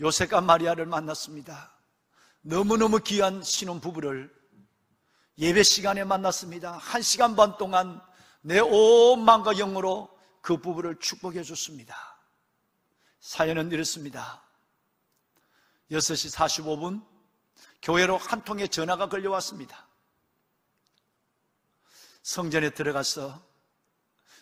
요셉과 마리아를 만났습니다. 너무너무 귀한 신혼 부부를 예배 시간에 만났습니다. 한 시간 반 동안 내 온 마음과 영으로 그 부부를 축복해 줬습니다. 사연은 이렇습니다. 6시 45분 교회로 한 통의 전화가 걸려왔습니다. 성전에 들어가서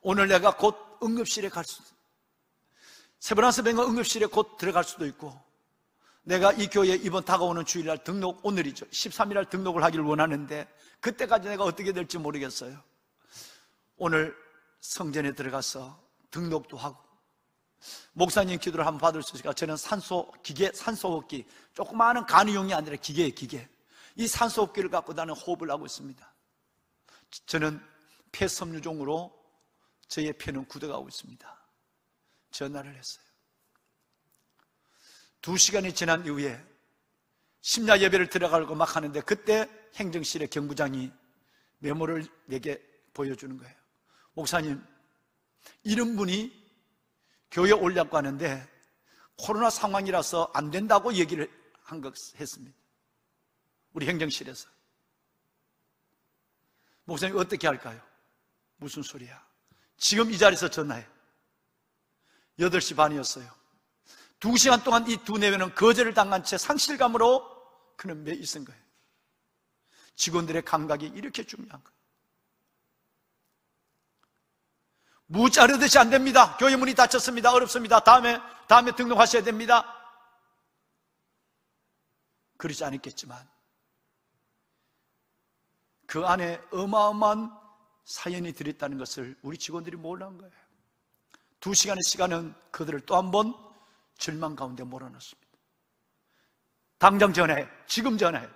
오늘 내가 곧 응급실에 갈 수, 있습니다. 세브란스뱅원 응급실에 곧 들어갈 수도 있고 내가 이 교회에 이번 다가오는 주일날 등록 오늘이죠 13일날 등록을 하기를 원하는데 그때까지 내가 어떻게 될지 모르겠어요 오늘 성전에 들어가서 등록도 하고 목사님 기도를 한번 받을 수 있을까? 저는 산소 기계, 산소 호흡기 조그마한 간이용이 아니라 기계예 기계 이 산소 호흡기를 갖고 나는 호흡을 하고 있습니다 저는 폐섬유종으로 저의 폐는 굳어가고 있습니다 전화를 했어요. 두 시간이 지난 이후에 심야 예배를 들어가려고 막 하는데 그때 행정실의 경부장이 메모를 내게 보여주는 거예요. 목사님, 이런 분이 교회 올려고 하는데 코로나 상황이라서 안 된다고 얘기를 한 것 했습니다. 우리 행정실에서. 목사님 어떻게 할까요? 무슨 소리야? 지금 이 자리에서 전화해. 8시 반이었어요. 두 시간 동안 이 두 내외는 거절을 당한 채 상실감으로 그는 매 있은 거예요. 직원들의 감각이 이렇게 중요한 거예요. 무자르듯이 안 됩니다. 교회 문이 닫혔습니다. 어렵습니다. 다음에, 다음에 등록하셔야 됩니다. 그러지 않았겠지만, 그 안에 어마어마한 사연이 들었다는 것을 우리 직원들이 몰란 거예요. 두 시간의 시간은 그들을 또 한 번 절망 가운데 몰아넣습니다. 당장 전화해. 지금 전화해.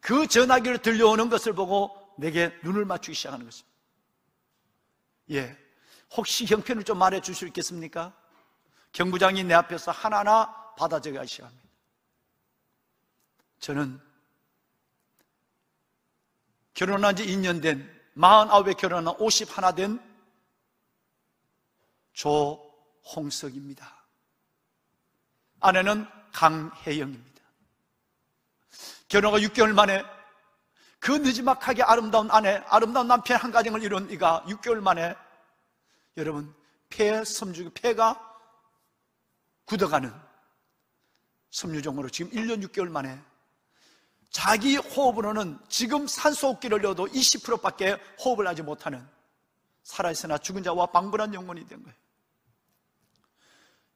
그 전화기를 들려오는 것을 보고 내게 눈을 맞추기 시작하는 것입니다. 예. 혹시 형편을 좀 말해 줄 수 있겠습니까? 경부장이 내 앞에서 하나하나 받아 적어야 시작합니다. 저는 결혼한 지 2년 된, 49에 결혼한 5 1된 조홍석입니다. 아내는 강혜영입니다. 결혼과 6개월 만에 그 느지막하게 아름다운 아내, 아름다운 남편 한 가정을 이룬 이가 6개월 만에 여러분 폐 섬유 폐가 굳어가는 섬유종으로 지금 1년 6개월 만에 자기 호흡으로는 지금 산소 호흡기를 넣어도 20%밖에 호흡을 하지 못하는 살아있으나 죽은 자와 방불한 영혼이 된 거예요.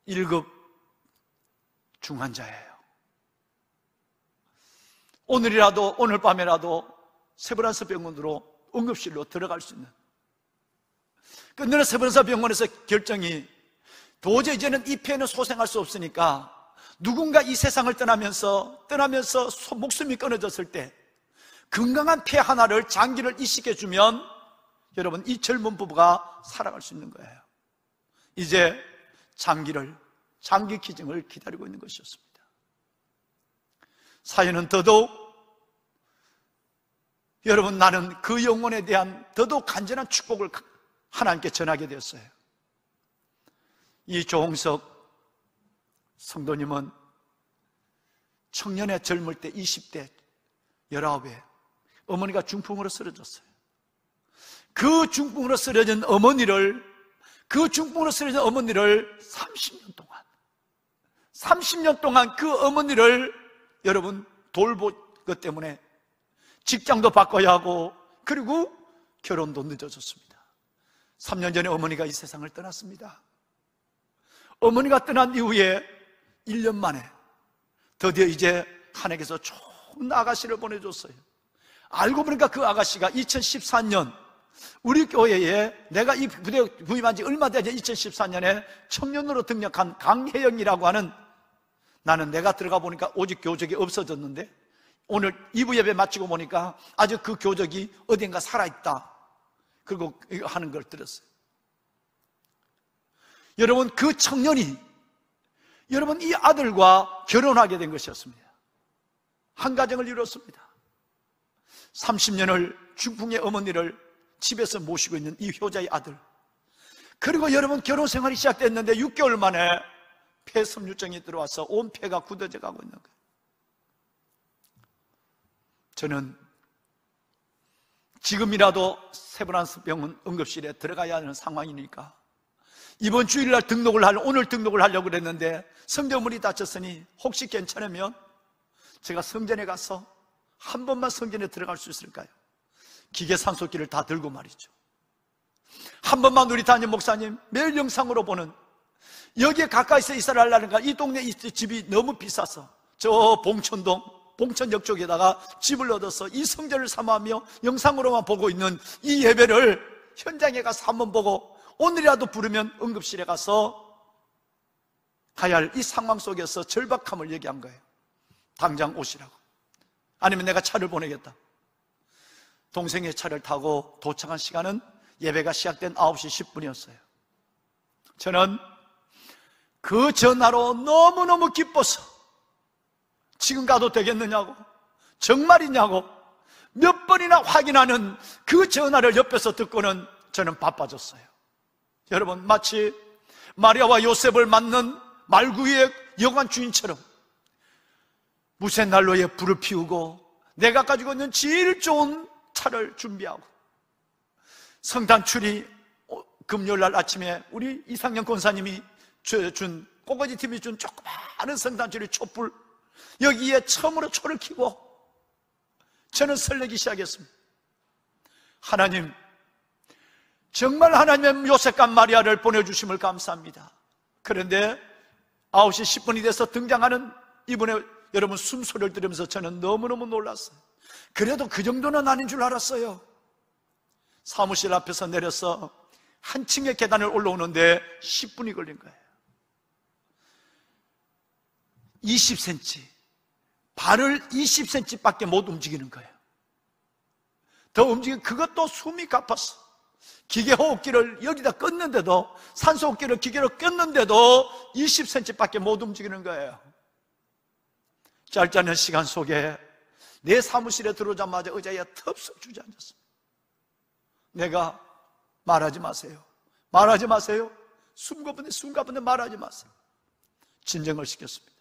1급 중환자예요. 오늘이라도, 오늘 밤에라도 세브란스 병원으로 응급실로 들어갈 수 있는. 끝내는 세브란스 병원에서 결정이 도저히 이제는 이 폐는 소생할 수 없으니까 누군가 이 세상을 떠나면서, 떠나면서 목숨이 끊어졌을 때 건강한 폐 하나를 장기를 이식해주면 여러분 이 젊은 부부가 살아갈 수 있는 거예요. 이제 장기를 장기 기증을 기다리고 있는 것이었습니다. 사연은 더더욱 여러분 나는 그 영혼에 대한 더더욱 간절한 축복을 하나님께 전하게 되었어요. 이 조홍석 성도님은 청년의 젊을 때 20대 19에 어머니가 중풍으로 쓰러졌어요. 그 중풍으로 쓰러진 어머니를 그 중풍으로 쓰러진 어머니를 30년 동안, 30년 동안 그 어머니를 여러분 돌보기 때문에 직장도 바꿔야 하고 그리고 결혼도 늦어졌습니다. 3년 전에 어머니가 이 세상을 떠났습니다. 어머니가 떠난 이후에 1년 만에 드디어 이제 한에게서 좋은 아가씨를 보내줬어요. 알고 보니까 그 아가씨가 2014년 우리 교회에 내가 이 부대 부임한 지 얼마 되지 2014년에 청년으로 등록한 강혜영이라고 하는 나는 내가 들어가 보니까 오직 교적이 없어졌는데 오늘 이부 예배 마치고 보니까 아직 그 교적이 어딘가 살아있다. 그리고 하는 걸 들었어요. 여러분, 그 청년이 여러분 이 아들과 결혼하게 된 것이었습니다. 한 가정을 이뤘습니다. 30년을 중풍의 어머니를 집에서 모시고 있는 이 효자의 아들. 그리고 여러분 결혼 생활이 시작됐는데 6개월 만에 폐섬유증이 들어와서 온 폐가 굳어져 가고 있는 거예요. 저는 지금이라도 세브란스 병원 응급실에 들어가야 하는 상황이니까 이번 주일날 등록을 할 오늘 등록을 하려고 그랬는데 성전문이 닫혔으니 혹시 괜찮으면 제가 성전에 가서 한 번만 성전에 들어갈 수 있을까요? 기계 산속기를 다 들고 말이죠. 한 번만 우리 담임 목사님 매일 영상으로 보는 여기에 가까이서 이사를 하려니가이 동네 이 집이 너무 비싸서 저 봉천동 봉천역 쪽에다가 집을 얻어서 이 성전을 삼아하며 영상으로만 보고 있는 이 예배를 현장에 가서 한번 보고 오늘이라도 부르면 응급실에 가서 가야 할 이 상황 속에서 절박함을 얘기한 거예요. 당장 오시라고. 아니면 내가 차를 보내겠다. 동생의 차를 타고 도착한 시간은 예배가 시작된 9시 10분이었어요. 저는 그 전화로 너무너무 기뻐서 지금 가도 되겠느냐고 정말이냐고 몇 번이나 확인하는 그 전화를 옆에서 듣고는 저는 바빠졌어요. 여러분 마치 마리아와 요셉을 맞는 말구의 여관 주인처럼 무쇠 난로에 불을 피우고 내가 가지고 있는 제일 좋은 차를 준비하고 성탄 출이 어, 금요일 날 아침에 우리 이상영 권사님이 준 꼬거지 팀이 준 조그마한 성탄출이 촛불 여기에 처음으로 초를 키고 저는 설레기 시작했습니다. 하나님 정말 하나님의 요셉과 마리아를 보내주심을 감사합니다. 그런데 9시 10분이 돼서 등장하는 이번에 여러분 숨소리를 들으면서 저는 너무너무 놀랐어요. 그래도 그 정도는 아닌 줄 알았어요. 사무실 앞에서 내려서 한 층의 계단을 올라오는데 10분이 걸린 거예요. 20cm. 발을 20cm 밖에 못 움직이는 거예요. 더 움직이, 그것도 숨이 가빴어. 기계 호흡기를 여기다 끊는데도, 산소 호흡기를 기계로 끊는데도 20cm 밖에 못 움직이는 거예요. 짧지 않은 시간 속에 내 사무실에 들어오자마자 의자에 텁석 주저앉았습니다. 내가 말하지 마세요. 말하지 마세요. 숨가쁜데 숨가쁜데 말하지 마세요. 진정을 시켰습니다.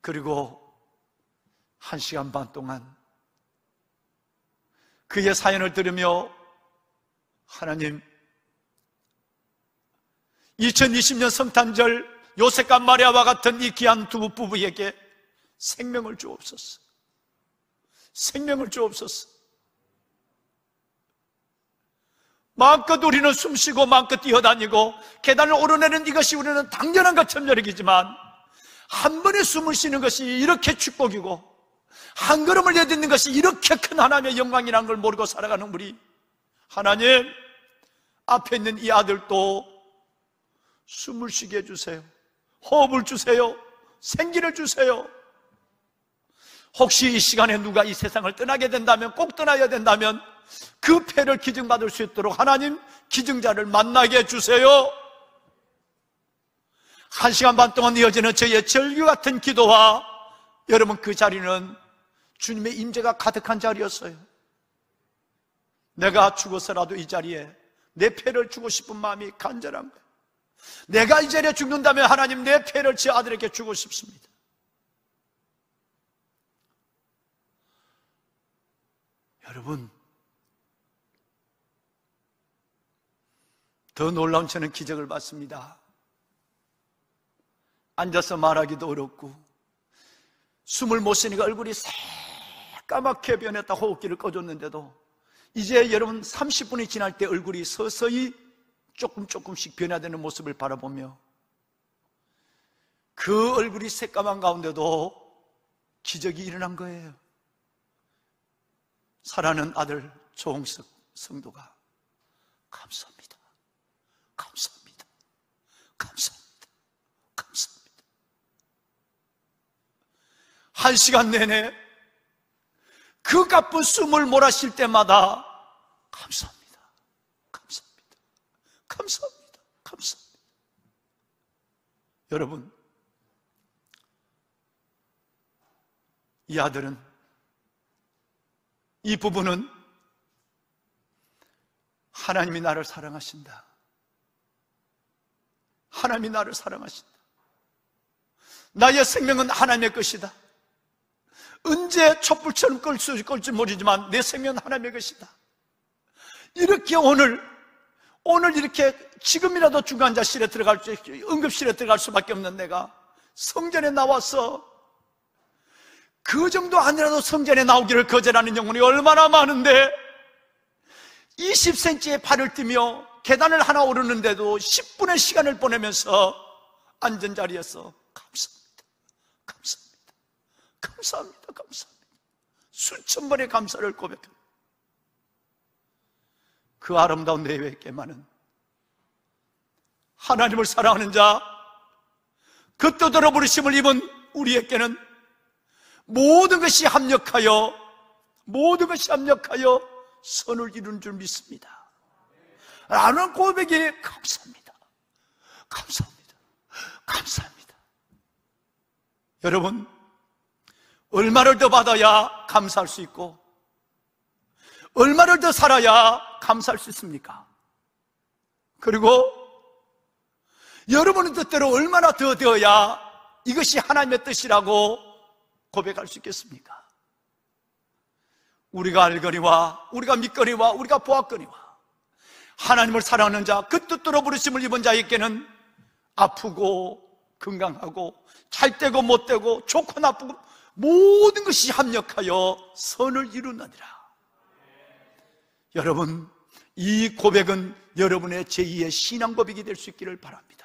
그리고 한 시간 반 동안 그의 사연을 들으며 하나님 2020년 성탄절 요셉과 마리아와 같은 이 귀한 두 부부에게 생명을 주옵소서. 생명을 주옵소서. 마음껏 우리는 숨쉬고 마음껏 뛰어다니고 계단을 오르내는 이것이 우리는 당연한 것처럼 여기지만 리한 번에 숨을 쉬는 것이 이렇게 축복이고 한 걸음을 내딛는 것이 이렇게 큰 하나님의 영광이라는 걸 모르고 살아가는 우리 하나님 앞에 있는 이 아들도 숨을 쉬게 해주세요. 호흡을 주세요. 생기를 주세요. 혹시 이 시간에 누가 이 세상을 떠나게 된다면 꼭 떠나야 된다면 그 패를 기증받을 수 있도록 하나님 기증자를 만나게 해주세요. 한 시간 반 동안 이어지는 저의 절규 같은 기도와 여러분 그 자리는 주님의 임재가 가득한 자리였어요. 내가 죽어서라도 이 자리에 내 패를 주고 싶은 마음이 간절한 거예요. 내가 이 자리에 죽는다면 하나님 내 피를 제 아들에게 주고 싶습니다. 여러분, 더 놀라운 저는 기적을 봤습니다. 앉아서 말하기도 어렵고, 숨을 못 쉬니까 얼굴이 새까맣게 변했다 호흡기를 꺼줬는데도, 이제 여러분 30분이 지날 때 얼굴이 서서히 조금 조금씩 변화되는 모습을 바라보며 그 얼굴이 새까만 가운데도 기적이 일어난 거예요. 사랑하는 아들 조홍석 성도가 감사합니다. 감사합니다. 감사합니다. 감사합니다. 한 시간 내내 그 가쁜 숨을 몰아쉴 때마다 감사합니다. 감사합니다. 감사합니다. 여러분, 이 아들은, 이 부부는 하나님이 나를 사랑하신다. 하나님이 나를 사랑하신다. 나의 생명은 하나님의 것이다. 언제 촛불처럼 끌수 끌지 모르지만 내 생명은 하나님의 것이다. 이렇게 오늘 오늘 이렇게 지금이라도 중환자실에 들어갈 수, 응급실에 들어갈 수밖에 없는 내가 성전에 나와서 그 정도 아니라도 성전에 나오기를 거절하는 영혼이 얼마나 많은데 20cm의 발을 뛰며 계단을 하나 오르는데도 10분의 시간을 보내면서 앉은 자리에서 감사합니다. 감사합니다. 감사합니다. 감사합니다. 수천 번의 감사를 고백합니다. 그 아름다운 내외께만은 하나님을 사랑하는 자, 그뜻들어 부르심을 입은 우리에게는 모든 것이 합력하여, 모든 것이 합력하여 선을 이는줄 믿습니다. 라는 고백에 감사합니다. 감사합니다. 감사합니다. 여러분, 얼마를 더 받아야 감사할 수 있고, 얼마를 더 살아야 감사할 수 있습니까? 그리고 여러분의 뜻대로 얼마나 더 되어야 이것이 하나님의 뜻이라고 고백할 수 있겠습니까? 우리가 알거니와 우리가 믿거니와 우리가 보았거니와 하나님을 사랑하는 자 그 뜻대로 부르심을 입은 자에게는 아프고 건강하고 잘되고 못되고 좋고 나쁘고 모든 것이 합력하여 선을 이루느니라 여러분, 이 고백은 여러분의 제2의 신앙고백이 될 수 있기를 바랍니다.